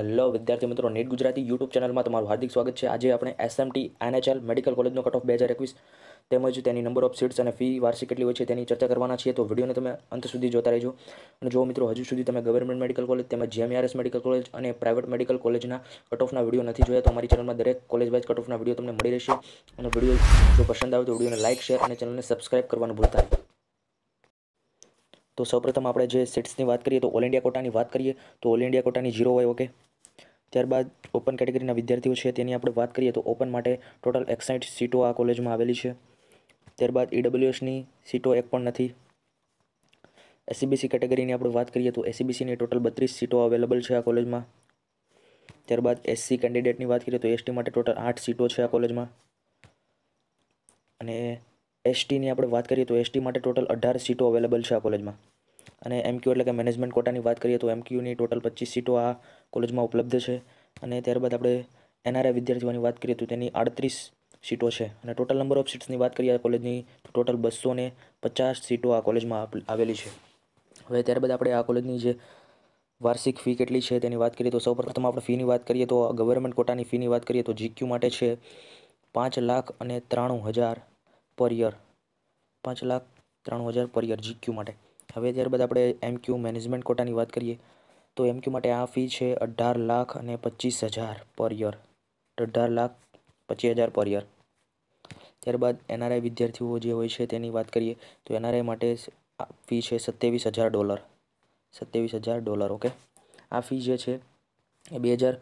hello વિદ્યાર્થી મિત્રો net Gujarati YouTube ચેનલમાં તમારું હાર્દિક સ્વાગત છે આજે આપણે એસએમટી એનએચએલ મેડિકલ કોલેજનો કટ ઓફ બે હજાર એકવીસ તેમજ તેની નંબર ઓફ સીટ્સ અને ફી વાર્ષિક કેટલી હોય છે તેની ચર્ચા કરવાના છીએ તો વિડીયોને તમે અંત સુધી જોતા રહેજો અને જો મિત્રો હજુ સુધી તમે ગવર્મેન્ટ મેડિકલ કોલેજ તેમજ જીએમઆરએસ e મેડિકલ કોલેજ અને પ્રાઇવેટ મેડિકલ કોલેજના કટ ઓફના વિડીયો નથી જોયા તો અમારી ચેનલમાં દરેક કોલેજ વાઇઝ કટ ઓફના વિડીયો તમને મળી રહેશે અને વિડીયો જો પસંદ આવે તો વિડીયોને લાઇક શેર અને ચેનલને સબસ્ક્રાઇબ કરવાનું ભૂલતા નહીં તો સૌપ્રથમ આપણે જે સીટ્સની વાત કરીએ તો ઓલ ઇન્ડિયા કોટાની વાત કરીએ તો ઓલ ઇન્ડિયા કોટાની ઝીરો હોય ઓકે ત્યારબાદ ઓપન કેટેગરીના વિદ્યાર્થીઓ છે તેની આપણે વાત કરીએ તો ઓપન માટે ટોટલ એકસાઠ સીટો આ કોલેજમાં આવેલી છે ત્યારબાદ ઈડબ્લ્યુએસની સીટો એક પણ નથી એસસીબીસી કેટેગરીની આપણે વાત કરીએ તો એસસીબીસીની ટોટલ બત્રીસ સીટો અવેલેબલ છે આ કોલેજમાં ત્યારબાદ એસસી કેન્ડિડેટની વાત કરીએ તો એસટી માટે ટોટલ આઠ સીટો છે આ કોલેજમાં અને એસટીની આપણે વાત કરીએ તો એસટી માટે ટોટલ અઢાર સીટો અવેલેબલ છે આ કોલેજમાં અને એમક્યુ એટલે કે મેનેજમેન્ટ કોટાની વાત કરીએ તો એમક્યુની ટોટલ પચીસ સીટો આ કોલેજમાં ઉપલબ્ધ છે અને ત્યારબાદ આપણે એનઆરઆઈ વિદ્યાર્થીઓની વાત કરીએ તો તેની આડત્રીસ સીટો છે અને ટોટલ નંબર ઓફ સીટ્સની વાત કરીએ આ કોલેજની તો ટોટલ બસો ને પચાસ સીટો આ કોલેજમાં આવેલી છે હવે ત્યારબાદ આપણે આ કોલેજની જે વાર્ષિક ફી કેટલી છે તેની વાત કરીએ તો સૌપ્રથમ આપણે ફીની વાત કરીએ તો ગવર્મેન્ટ કોટાની ફીની વાત કરીએ તો જીક્યુ માટે છે પાંચ લાખ અને ત્રાણું હજાર પર યર પાંચ લાખ ત્રાણું હજાર પર યર જીક્યુ માટે હવે ત્યારબાદ આપણે એમ ક્યુ મેનેજમેન્ટ કોટાની વાત કરીએ તો એમ કે માટે આ ફી છે અઢાર લાખ અને પચીસ હજાર પર યર અઢાર લાખ પચીસ હજાર પર યર ત્યારબાદ એનઆરઆઈ વિદ્યાર્થીઓ જે હોય છે તેની વાત કરીએ તો એનઆરઆઈ માટે ફી છે સત્યાવીસ હજાર ડોલર સત્યાવીસ હજાર ડોલર ઓકે આ ફી જે છે એ બે હજાર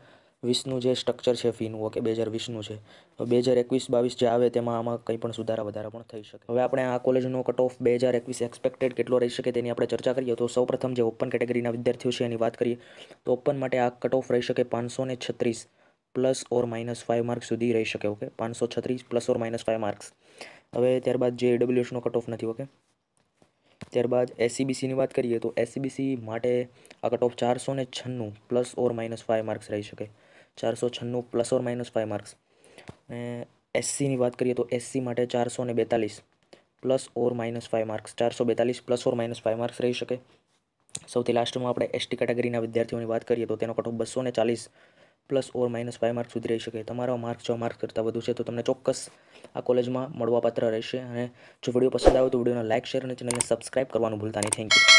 વીસનું જે સ્ટ્રક્ચર છે ફીનું ઓકે બે હજાર વીસનું છે બે હજાર એકવીસ બાવીસ જે આવે તેમાં આમાં કંઈ પણ સુધારા વધારા પણ થઈ શકે હવે આપણે આ કોલેજનો કટ ઓફ બે હજાર એકવીસ એક્સપેક્ટેડ કેટલો રહી શકે તેની આપણે ચર્ચા કરીએ તો સૌપ્રથમ જે ઓપન કેટેગરીના વિદ્યાર્થીઓ છે એની વાત કરીએ તો ઓપન માટે આ કટ ઓફ રહી શકે પાંચસો ને છત્રીસ plus or minus five marks સુધી રહી શકે ઓકે પાંચસો છત્રીસ plus or minus five marks હવે ત્યારબાદ જે ડબલ્યુએસનો કટ ઓફ નથી ઓકે ત્યારબાદ એસસીબીસીની e વાત કરીએ તો એસસીબીસી e માટે આ કટ ઓફ ચારસો ને છન્નું plus or minus five marks રહી શકે ચારસો છન્નું plus or minus five marks અને એસસીની વાત કરીએ તો એસસી માટે ચારસો ને બેતાલીસ plus or minus five marks ચારસો બેતાલીસ plus or minus five marks રહી શકે સૌથી લાસ્ટમાં આપણે એસટી કેટેગરીના વિદ્યાર્થીઓની વાત કરીએ તો તેનો કટ ઓફ બસો ને ચાલીસ plus or minus five marks સુધી રહી શકે તમારા માર્ક જો માર્ક્સ કરતાં વધુ છે તો તમને ચોક્કસ આ કોલેજમાં મળવાપાત્ર રહેશે અને જો વિડીયો પસંદ આવે તો વિડીયોને લાઇક શેર અને ચેનલને સબસ્ક્રાઇબ કરવાનું ભૂલતા નહીં થેન્ક યુ